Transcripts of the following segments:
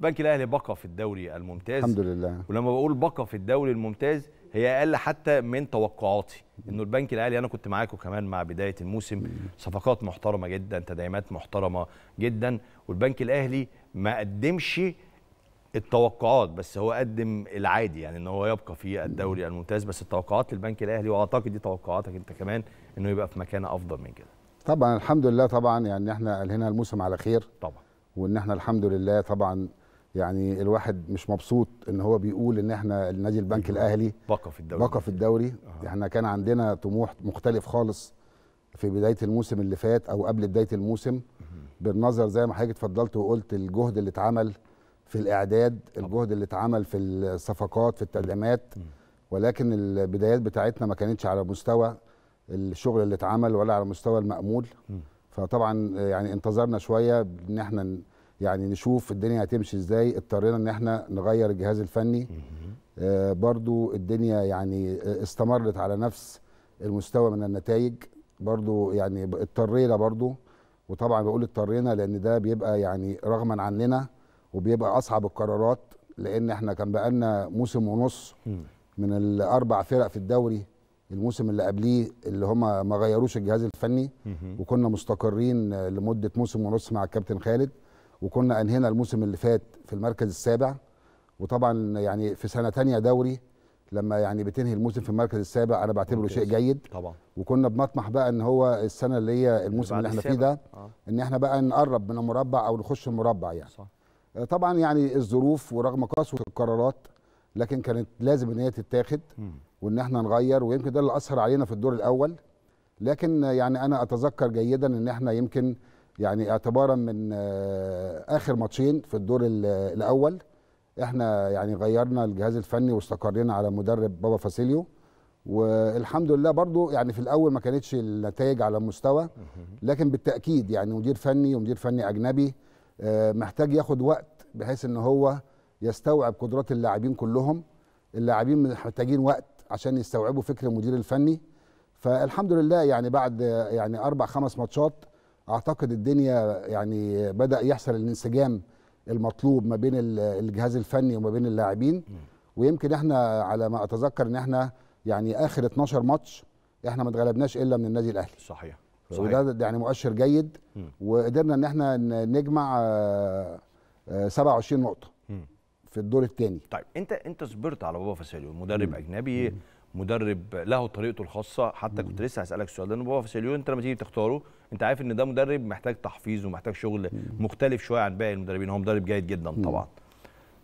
البنك الاهلي بقى في الدوري الممتاز الحمد لله ولما بقول بقى في الدوري الممتاز هي اقل حتى من توقعاتي انه البنك الاهلي انا كنت معاكم كمان مع بدايه الموسم صفقات محترمه جدا تدعيمات محترمه جدا والبنك الاهلي ما قدمش التوقعات بس هو قدم العادي يعني ان هو يبقى في الدوري الممتاز بس التوقعات للبنك الاهلي واعتقد دي توقعاتك انت كمان انه يبقى في مكان افضل من كده طبعا الحمد لله طبعا يعني احنا هنا الموسم على خير طبعا وان احنا الحمد لله طبعا يعني الواحد مش مبسوط ان هو بيقول ان احنا النادي البنك أيوة. الاهلي بقى في الدوري بقى في الدوري آه. احنا كان عندنا طموح مختلف خالص في بدايه الموسم اللي فات او قبل بدايه الموسم بالنظر زي ما حضرتك اتفضلت وقلت الجهد اللي اتعمل في الاعداد الجهد اللي اتعمل في الصفقات في التدعيمات ولكن البدايات بتاعتنا ما كانتش على مستوى الشغل اللي اتعمل ولا على مستوى المأمول فطبعا يعني انتظرنا شويه ان احنا يعني نشوف الدنيا هتمشي ازاي اضطرينا ان احنا نغير الجهاز الفني آه، برضو الدنيا يعني آه، استمرت على نفس المستوى من النتائج برضو يعني اضطرينا برضو وطبعا بقول اضطرينا لان ده بيبقى يعني رغما عننا وبيبقى اصعب القرارات لان احنا كان بقالنا موسم ونص من الاربع فرق في الدوري الموسم اللي قبليه اللي هما ما غيروش الجهاز الفني وكنا مستقرين لمده موسم ونص مع الكابتن خالد وكنا انهينا الموسم اللي فات في المركز السابع وطبعا يعني في سنه تانية دوري لما يعني بتنهي الموسم في المركز السابع انا بعتبره شيء جيد طبعا وكنا بنطمح بقى ان هو السنه اللي هي الموسم اللي احنا فيه ده آه. ان احنا بقى نقرب من المربع او نخش المربع يعني صح. آه، طبعا يعني الظروف ورغم قسوه القرارات لكن كانت لازم ان هي تتاخد وان احنا نغير ويمكن ده اللي اثر علينا في الدور الاول لكن يعني انا اتذكر جيدا ان احنا يمكن يعني اعتبارا من آه، اخر ماتشين في الدور الاول احنا يعني غيرنا الجهاز الفني واستقرينا على مدرب بابا فاسيليو والحمد لله برضو يعني في الاول ما كانتش النتائج على مستوى لكن بالتاكيد يعني مدير فني ومدير فني اجنبي آه، محتاج ياخد وقت بحيث ان هو يستوعب قدرات اللاعبين كلهم اللاعبين محتاجين وقت عشان يستوعبوا فكر المدير الفني فالحمد لله يعني بعد يعني اربع خمس ماتشات اعتقد الدنيا يعني بدا يحصل الانسجام المطلوب ما بين الجهاز الفني وما بين اللاعبين ويمكن احنا على ما اتذكر ان احنا يعني اخر 12 ماتش احنا ما اتغلبناش الا من النادي الاهلي صحيح, صحيح. وده يعني مؤشر جيد وقدرنا ان احنا نجمع 27 آه، آه، نقطه في الدور الثاني طيب انت انت صبرت على بابا فاسيليو مدرب مم. اجنبي مدرب له طريقته الخاصه حتى كنت لسه هسالك السؤال ده بابا فاسيليو انت لما تيجي تختاره انت عارف ان ده مدرب محتاج تحفيز ومحتاج شغل مختلف شويه عن باقي المدربين هو مدرب جيد جدا طبعا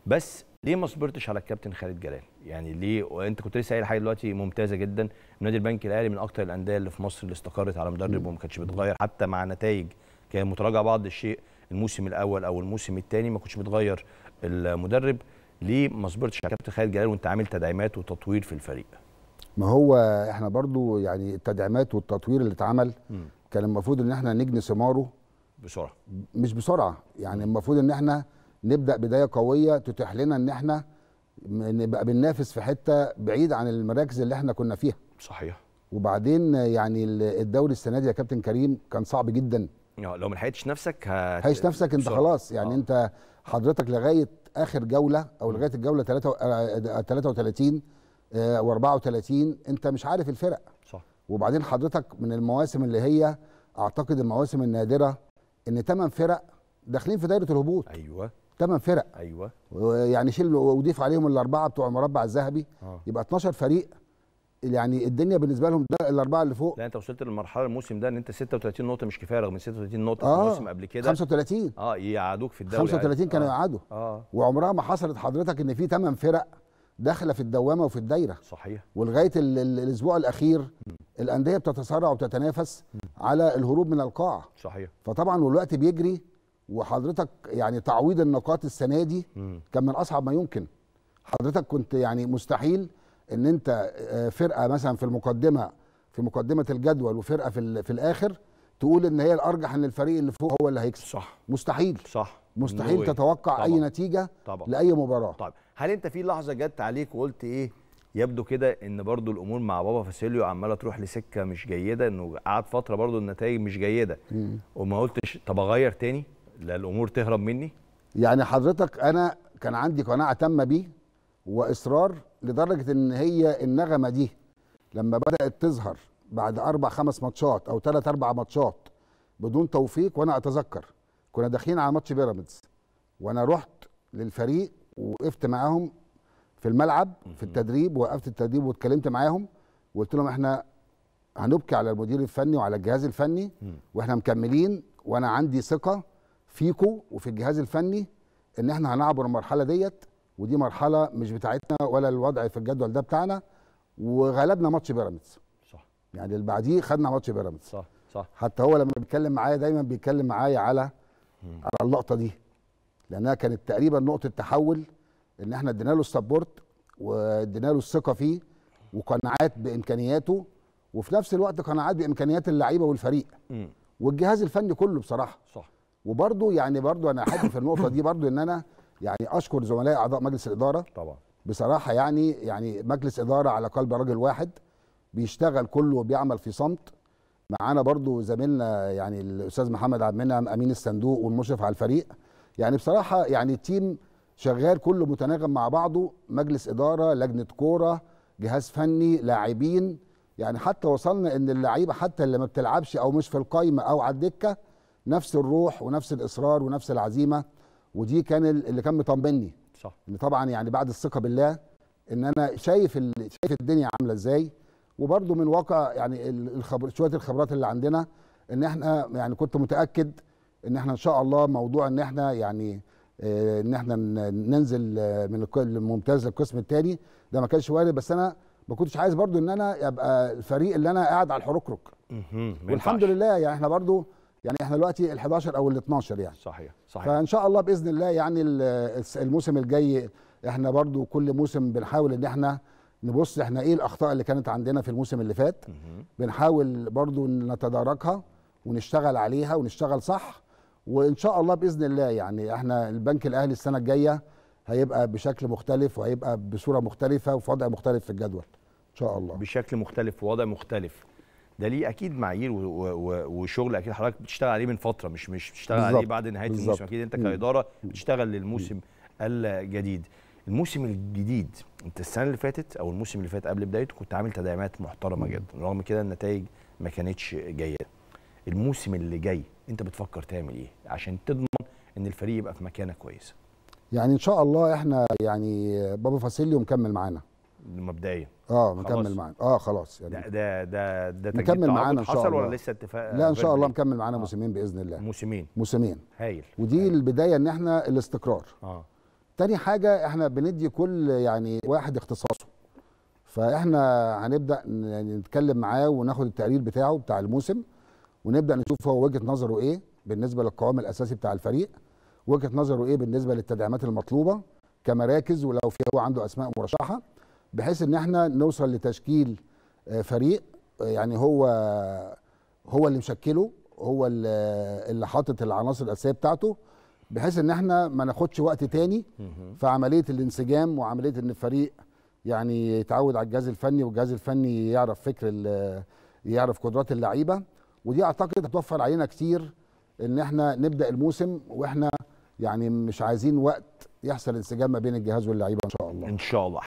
بس ليه ما صبرتش على الكابتن خالد جلال يعني ليه وانت كنت لسه قايل حاجه دلوقتي ممتازه جدا نادي البنك الاهلي من اكتر الانديه اللي في مصر اللي استقرت على مدرب وما كانتش بتغير حتى مع نتائج كان متراجع بعض الشيء الموسم الاول او الموسم الثاني ما كنتش بتغير المدرب ليه ما صبرتش على كابتن خالد جلال وانت عامل تدعيمات وتطوير في الفريق ما هو احنا برضو يعني التدعيمات والتطوير اللي اتعمل كان المفروض ان احنا نجني ثماره بسرعه مش بسرعه يعني المفروض ان احنا نبدا بدايه قويه تتيح لنا ان احنا نبقى بننافس في حته بعيد عن المراكز اللي احنا كنا فيها صحيح وبعدين يعني الدوري السنه دي يا كابتن كريم كان صعب جدا آه، لو ما لحقتش نفسك هت... نفسك انت بسرعة. خلاص يعني آه. انت حضرتك لغايه اخر جوله او لغايه الجوله 33 و 34 آه، آه، انت مش عارف الفرق صح وبعدين حضرتك من المواسم اللي هي اعتقد المواسم النادره ان ثمان فرق داخلين في دايره الهبوط ايوه ثمان فرق ايوه يعني شيل وضيف عليهم الاربعه بتوع المربع الذهبي آه. يبقى 12 فريق يعني الدنيا بالنسبه لهم ده الاربعه اللي فوق لا انت وصلت للمرحله الموسم ده ان انت 36 نقطه مش كفايه رغم 36 نقطه آه. في الموسم قبل كده 35 اه يقعدوك في الدوري 35 كانوا آه. يقعدوا آه. وعمرها ما حصلت حضرتك ان في ثمان فرق آه. داخله في الدوامه وفي الدايره صحيح ولغايه الاسبوع الاخير م. الانديه بتتسارع وبتتنافس م. على الهروب من القاع صحيح فطبعا والوقت بيجري وحضرتك يعني تعويض النقاط السنه دي م. كان من اصعب ما يمكن حضرتك كنت يعني مستحيل ان انت آه، فرقه مثلا في المقدمه في مقدمه الجدول وفرقه في في الاخر تقول ان هي الارجح ان الفريق اللي فوق هو اللي هيكسب صح مستحيل صح مستحيل تتوقع طبعًا. اي نتيجه طبعًا. لاي مباراه طيب هل انت في لحظه جت عليك وقلت ايه يبدو كده ان برضو الامور مع بابا فاسيليو عماله تروح لسكه مش جيده انه قعد فتره برضو النتائج مش جيده وما قلتش طب اغير تاني لا الامور تهرب مني يعني حضرتك انا كان عندي قناعه تامه بيه واصرار لدرجه ان هي النغمه دي لما بدات تظهر بعد اربع خمس ماتشات او ثلاث اربع ماتشات بدون توفيق وانا اتذكر كنا داخلين على ماتش بيراميدز وانا رحت للفريق ووقفت معاهم في الملعب في التدريب وقفت التدريب واتكلمت معاهم وقلت لهم احنا هنبكي على المدير الفني وعلى الجهاز الفني واحنا مكملين وانا عندي ثقه فيكم وفي الجهاز الفني ان احنا هنعبر المرحله ديت ودي مرحله مش بتاعتنا ولا الوضع في الجدول ده بتاعنا وغلبنا ماتش بيراميدز صح يعني اللي بعديه خدنا ماتش بيراميدز صح صح حتى هو لما بيتكلم معايا دايما بيتكلم معايا على على اللقطه دي لانها كانت تقريبا نقطه تحول ان احنا ادينا له السبورت وادينا له الثقه فيه وقناعات بامكانياته وفي نفس الوقت قناعات بامكانيات اللعيبه والفريق والجهاز الفني كله بصراحه صح وبرده يعني برده انا احب في النقطه دي برده ان انا يعني اشكر زملائي اعضاء مجلس الاداره طبعا بصراحه يعني يعني مجلس اداره على قلب راجل واحد بيشتغل كله وبيعمل في صمت معانا برضو زميلنا يعني الاستاذ محمد عبد المنعم امين الصندوق والمشرف على الفريق يعني بصراحه يعني التيم شغال كله متناغم مع بعضه مجلس اداره لجنه كوره جهاز فني لاعبين يعني حتى وصلنا ان اللعيبه حتى اللي ما بتلعبش او مش في القايمه او على الدكه نفس الروح ونفس الاصرار ونفس العزيمه ودي كان اللي كان مطمني صح ان طبعا يعني بعد الثقه بالله ان انا شايف شايف الدنيا عامله ازاي وبرده من واقع يعني الخبر شويه الخبرات اللي عندنا ان احنا يعني كنت متاكد ان احنا ان شاء الله موضوع ان احنا يعني آه، ان احنا ننزل آه، من الممتاز للقسم الثاني ده ما كانش وارد بس انا ما كنتش عايز برضو ان انا ابقى الفريق اللي انا قاعد على الحركرك والحمد لله يعني احنا برضو يعني احنا دلوقتي ال11 او ال12 يعني صحيح صحيح فان شاء الله باذن الله يعني الموسم الجاي احنا برضو كل موسم بنحاول ان احنا نبص احنا ايه الاخطاء اللي كانت عندنا في الموسم اللي فات بنحاول برضو نتداركها ونشتغل عليها ونشتغل صح وان شاء الله باذن الله يعني احنا البنك الاهلي السنه الجايه هيبقى بشكل مختلف وهيبقى بصوره مختلفه وفي وضع مختلف في الجدول ان شاء الله بشكل مختلف ووضع مختلف ده ليه اكيد معايير وشغل اكيد حضرتك بتشتغل عليه من فتره مش مش بتشتغل عليه بعد نهايه بالزبط. الموسم اكيد انت كاداره بتشتغل للموسم الجديد الموسم الجديد انت السنه اللي فاتت او الموسم اللي فات قبل بدايته كنت عامل تدعيمات محترمه جدا رغم كده النتائج ما كانتش جيده الموسم اللي جاي انت بتفكر تعمل ايه عشان تضمن ان الفريق يبقى في مكانه كويسه يعني ان شاء الله احنا يعني بابا فاسيليو مكمل معانا مبدئيا اه مكمل معانا اه خلاص يعني ده ده ده مكمل معانا ان شاء الله حصل ولا لسه اتفاق لا ان شاء الله إيه؟ مكمل معانا آه. موسمين باذن الله موسمين موسمين هايل ودي هايل. البدايه ان احنا الاستقرار اه تاني حاجه احنا بندي كل يعني واحد اختصاصه فاحنا هنبدا يعني نتكلم معاه وناخد التقرير بتاعه بتاع الموسم ونبدا نشوف هو وجهه نظره ايه بالنسبه للقوام الاساسي بتاع الفريق وجهه نظره ايه بالنسبه للتدعيمات المطلوبه كمراكز ولو في هو عنده اسماء مرشحه بحيث ان احنا نوصل لتشكيل آه، فريق آه، يعني هو هو اللي مشكله هو اللي حاطط العناصر الاساسيه بتاعته بحيث ان احنا ما ناخدش وقت تاني في عمليه الانسجام وعمليه ان الفريق يعني يتعود على الجهاز الفني والجهاز الفني يعرف فكر يعرف قدرات اللعيبه ودي اعتقد هتوفر علينا كتير ان احنا نبدا الموسم واحنا يعني مش عايزين وقت يحصل انسجام ما بين الجهاز واللعيبه ان شاء الله ان شاء الله